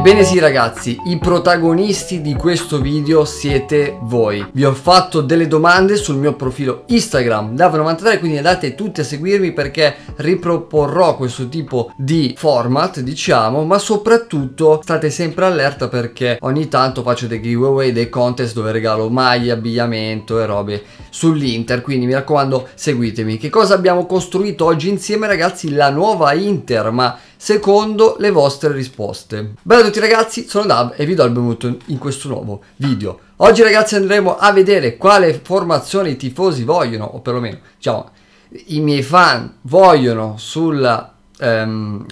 Ebbene sì ragazzi, i protagonisti di questo video siete voi. Vi ho fatto delle domande sul mio profilo Instagram, dav 93 quindi andate tutti a seguirmi perché riproporrò questo tipo di format, diciamo, ma soprattutto state sempre allerta perché ogni tanto faccio dei giveaway, dei contest dove regalo maglie, abbigliamento e robe sull'Inter, quindi mi raccomando seguitemi. Che cosa abbiamo costruito oggi insieme ragazzi? La nuova Inter, ma secondo le vostre risposte. Bella a tutti ragazzi, sono Dav e vi do il benvenuto in questo nuovo video. Oggi ragazzi andremo a vedere quale formazione i tifosi vogliono, o perlomeno diciamo, i miei fan vogliono sulla ehm,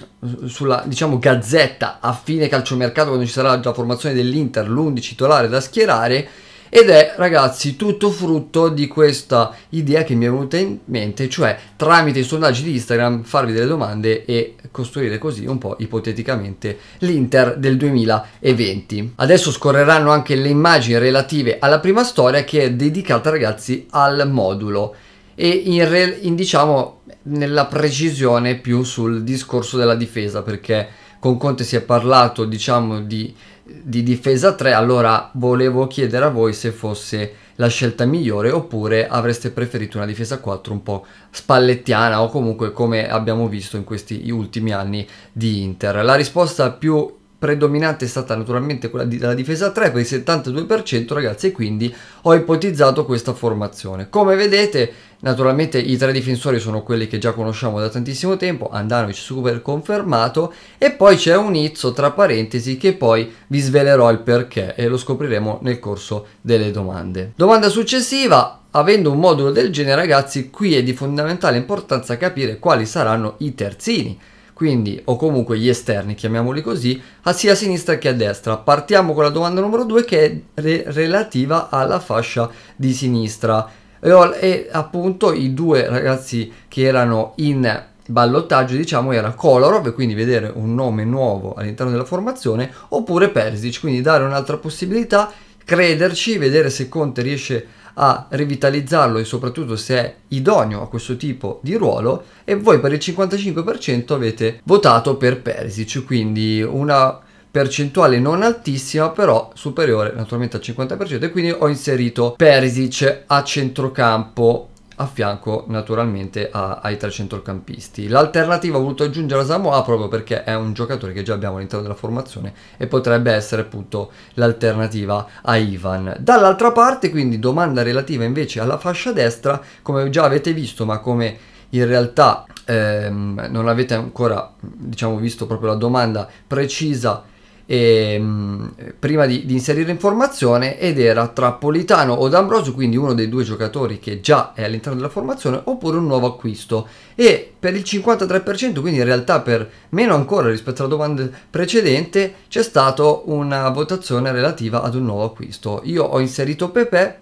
sulla diciamo gazzetta a fine calciomercato quando ci sarà la formazione dell'Inter l'11 titolare da schierare ed è ragazzi tutto frutto di questa idea che mi è venuta in mente, cioè tramite i sondaggi di Instagram farvi delle domande e costruire così un po' ipoteticamente l'Inter del 2020. Adesso scorreranno anche le immagini relative alla prima storia che è dedicata ragazzi al modulo e in, re, in diciamo nella precisione più sul discorso della difesa perché con Conte si è parlato diciamo di, di difesa 3, allora volevo chiedere a voi se fosse la scelta migliore oppure avreste preferito una difesa 4 un po' spallettiana o comunque come abbiamo visto in questi ultimi anni di Inter. La risposta più predominante è stata naturalmente quella della difesa 3 per il 72% ragazzi e quindi ho ipotizzato questa formazione. Come vedete naturalmente i tre difensori sono quelli che già conosciamo da tantissimo tempo, Andanovic super confermato e poi c'è un Izzo tra parentesi che poi vi svelerò il perché e lo scopriremo nel corso delle domande. Domanda successiva, avendo un modulo del genere ragazzi qui è di fondamentale importanza capire quali saranno i terzini quindi o comunque gli esterni, chiamiamoli così, sia a sinistra che a destra. Partiamo con la domanda numero 2 che è re relativa alla fascia di sinistra e, e appunto i due ragazzi che erano in ballottaggio diciamo era Kolarov quindi vedere un nome nuovo all'interno della formazione oppure Persic quindi dare un'altra possibilità crederci, vedere se Conte riesce a rivitalizzarlo e soprattutto se è idoneo a questo tipo di ruolo e voi per il 55% avete votato per Perisic, quindi una percentuale non altissima però superiore naturalmente al 50% e quindi ho inserito Perisic a centrocampo a fianco naturalmente a, ai 300 campisti. L'alternativa ho voluto aggiungere a Samoa proprio perché è un giocatore che già abbiamo all'interno della formazione e potrebbe essere appunto l'alternativa a Ivan. Dall'altra parte quindi domanda relativa invece alla fascia destra, come già avete visto ma come in realtà ehm, non avete ancora diciamo visto proprio la domanda precisa ehm, prima di, di inserire l'informazione ed era tra Politano o D'Ambrosio, quindi uno dei due giocatori che già è all'interno della formazione, oppure un nuovo acquisto. E per il 53%, quindi in realtà per meno ancora rispetto alla domanda precedente, c'è stata una votazione relativa ad un nuovo acquisto. Io ho inserito Pepe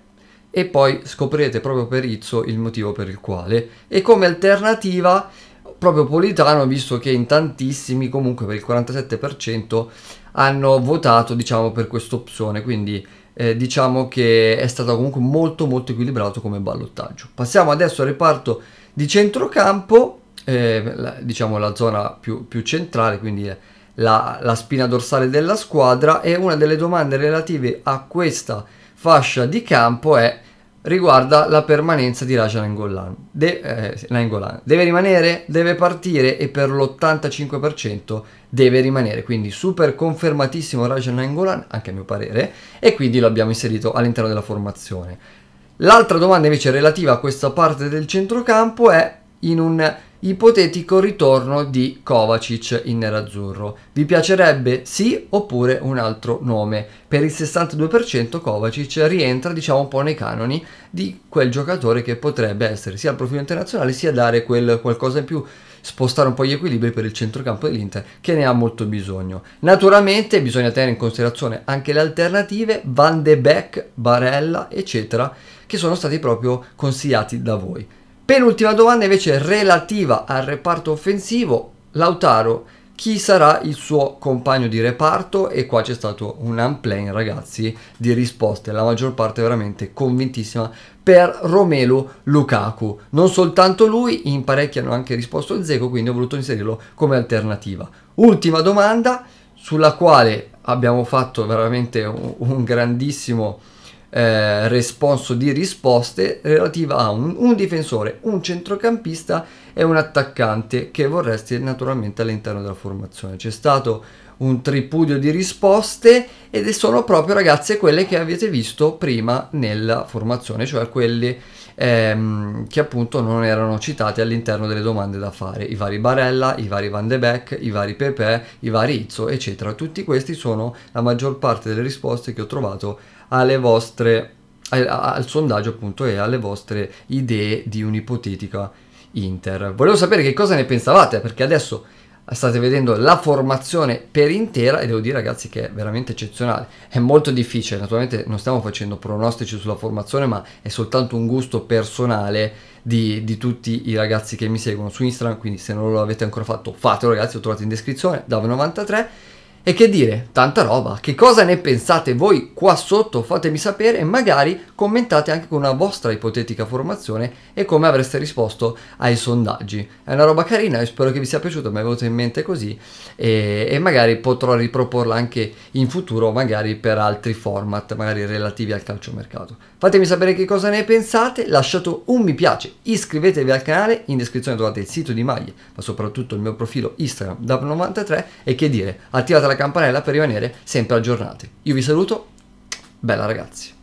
e poi scoprirete proprio per Izzo il motivo per il quale. E come alternativa proprio Politano, visto che in tantissimi, comunque per il 47%, hanno votato diciamo, per questa opzione, quindi eh, diciamo che è stato comunque molto molto equilibrato come ballottaggio. Passiamo adesso al reparto di centrocampo, eh, diciamo la zona più, più centrale, quindi la, la spina dorsale della squadra e una delle domande relative a questa fascia di campo è riguarda la permanenza di Raja Nangolan. De- eh, Nangolan. Deve rimanere, deve partire e per l'85% deve rimanere, quindi super confermatissimo Raja Nangolan, anche a mio parere, e quindi lo abbiamo inserito all'interno della formazione. L'altra domanda invece relativa a questa parte del centrocampo è in un ipotetico ritorno di Kovacic in nerazzurro. Vi piacerebbe sì oppure un altro nome? Per il 62% Kovacic rientra diciamo un po' nei canoni di quel giocatore che potrebbe essere sia al profilo internazionale sia dare quel qualcosa in più spostare un po' gli equilibri per il centrocampo dell'Inter che ne ha molto bisogno. Naturalmente bisogna tenere in considerazione anche le alternative Van de Beek, Barella, eccetera, che sono stati proprio consigliati da voi. Penultima domanda invece relativa al reparto offensivo, Lautaro, chi sarà il suo compagno di reparto? E qua c'è stato un unplane ragazzi di risposte, la maggior parte veramente convintissima per Romelu Lukaku. Non soltanto lui, in parecchi hanno anche risposto Zeco, quindi ho voluto inserirlo come alternativa. Ultima domanda sulla quale abbiamo fatto veramente un, un grandissimo eh, responso di risposte relativa a un, un, difensore, un centrocampista e un attaccante che vorresti naturalmente all'interno della formazione. C'è stato un tripudio di risposte ed sono proprio ragazze quelle che avete visto prima nella formazione, cioè quelle ehm, che appunto non erano citate all'interno delle domande da fare, i vari Barella, i vari Van de Beek, i vari Pepe, i vari Izzo, eccetera. Tutti questi sono la maggior parte delle risposte che ho trovato alle vostre al, al sondaggio appunto e alle vostre idee di un'ipotetica Inter. Volevo sapere che cosa ne pensavate perché adesso state vedendo la formazione per intera e devo dire ragazzi che è veramente eccezionale è molto difficile naturalmente non stiamo facendo pronostici sulla formazione ma è soltanto un gusto personale di, di tutti i ragazzi che mi seguono su Instagram quindi se non lo avete ancora fatto fatelo ragazzi lo trovate in descrizione DAV93 e che dire, tanta roba. Che cosa ne pensate voi qua sotto? Fatemi sapere e magari commentate anche con una vostra ipotetica formazione e come avreste risposto ai sondaggi. È una roba carina, io spero che vi sia piaciuta, mi è venuto in mente così e, e magari potrò riproporla anche in futuro, magari per altri format, magari relativi al calciomercato. Fatemi sapere che cosa ne pensate, lasciate un mi piace, iscrivetevi al canale, in descrizione trovate il sito di Maglie, ma soprattutto il mio profilo Instagram da 93 e che dire, attivate la campanella per rimanere sempre aggiornati. Io vi saluto, bella ragazzi!